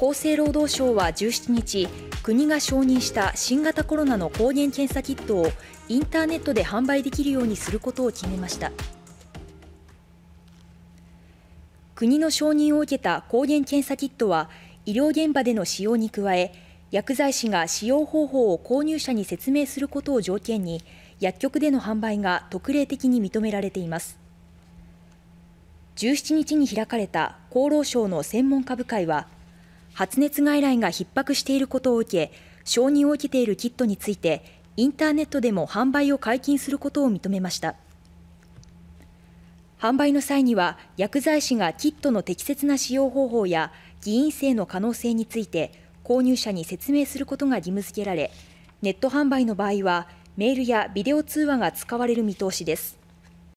厚生労働省は17日国が承認した新型コロナの抗原検査キットをインターネットで販売できるようにすることを決めました国の承認を受けた抗原検査キットは医療現場での使用に加え薬剤師が使用方法を購入者に説明することを条件に薬局での販売が特例的に認められています17日に開かれた厚労省の専門家部会は発熱外来が逼迫していることを受け承認を受けているキットについてインターネットでも販売を解禁することを認めました販売の際には薬剤師がキットの適切な使用方法や議員性の可能性について購入者に説明することが義務付けられネット販売の場合はメールやビデオ通話が使われる見通しです